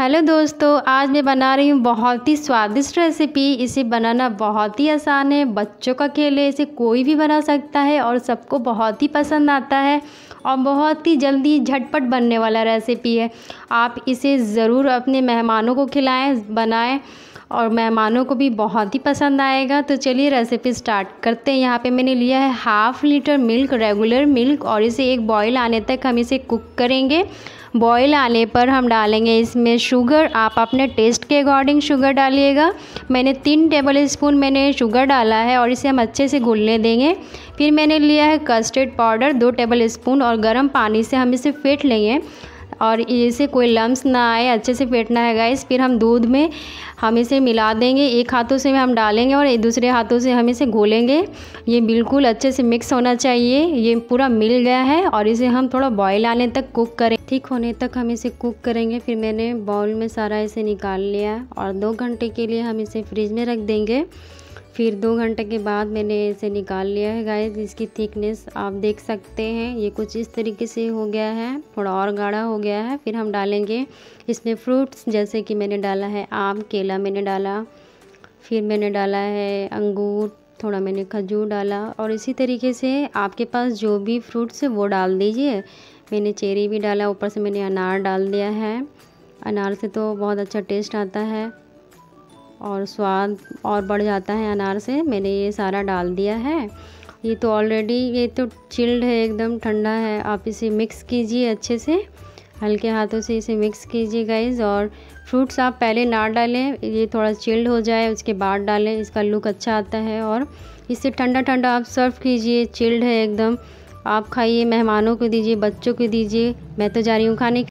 hello दोस्तों आज मैं बना रही हूँ बहुत ही स्वादिष्ट रेसिपी इसे बनाना बहुत ही आसान है बच्चों का खेल है इसे कोई भी बना सकता है और सबको बहुत ही पसंद आता है और बहुत ही जल्दी झटपट बनने वाला रेसिपी है आप इसे ज़रूर अपने मेहमानों को खिलाएं बनाएं और मेहमानों को भी बहुत ही पसंद आएगा तो चलिए रेसिपी स्टार्ट करते हैं यहाँ पे मैंने लिया है half litre milk regular milk और इसे एक बॉयल आने तक हम इसे कुक करेंगे बॉयल आने पर हम डालेंगे इसमें शुगर आप अपने टेस्ट के अकॉर्डिंग शुगर डालिएगा मैंने तीन टेबल स्पून मैंने शुगर डाला है और इसे हम अच्छे से घुलने देंगे फिर मैंने लिया है कस्टर्ड पाउडर दो टेबल स्पून और गर्म पानी से हम इसे फेंट लेंगे और इसे कोई लम्स ना आए अच्छे से फेंटना है गाइस फिर हम दूध में हम इसे मिला देंगे एक हाथों से हम डालेंगे और दूसरे हाथों से हम इसे घोलेंगे ये बिल्कुल अच्छे से मिक्स होना चाहिए ये पूरा मिल गया है और इसे हम थोड़ा बॉयल आने तक कुक करें ठीक होने तक हम इसे कुक करेंगे फिर मैंने बाउल में सारा इसे निकाल लिया और दो घंटे के लिए हम इसे फ्रिज में रख देंगे फिर दो घंटे के बाद मैंने इसे निकाल लिया है गाइस इसकी थिकनेस आप देख सकते हैं ये कुछ इस तरीके से हो गया है थोड़ा और गाढ़ा हो गया है फिर हम डालेंगे इसमें फ्रूट्स जैसे कि मैंने डाला है आम केला मैंने डाला फिर मैंने डाला है अंगूर थोड़ा मैंने खजूर डाला और इसी तरीके से आपके पास जो भी फ्रूट्स है वो डाल दीजिए मैंने चेरी भी डाला ऊपर से मैंने अनार डाल दिया है अनार से तो बहुत अच्छा टेस्ट आता है और स्वाद और बढ़ जाता है अनार से मैंने ये सारा डाल दिया है ये तो ऑलरेडी ये तो चिल्ड है एकदम ठंडा है आप इसे मिक्स कीजिए अच्छे से हल्के हाथों से इसे मिक्स कीजिए गाइज और फ्रूट्स आप पहले ना डालें ये थोड़ा चिल्ड हो जाए उसके बाद डालें इसका लुक अच्छा आता है और इसे ठंडा ठंडा आप सर्व कीजिए चिल्ड है एकदम आप खाइए मेहमानों को दीजिए बच्चों को दीजिए मैं तो जा रही हूँ खाने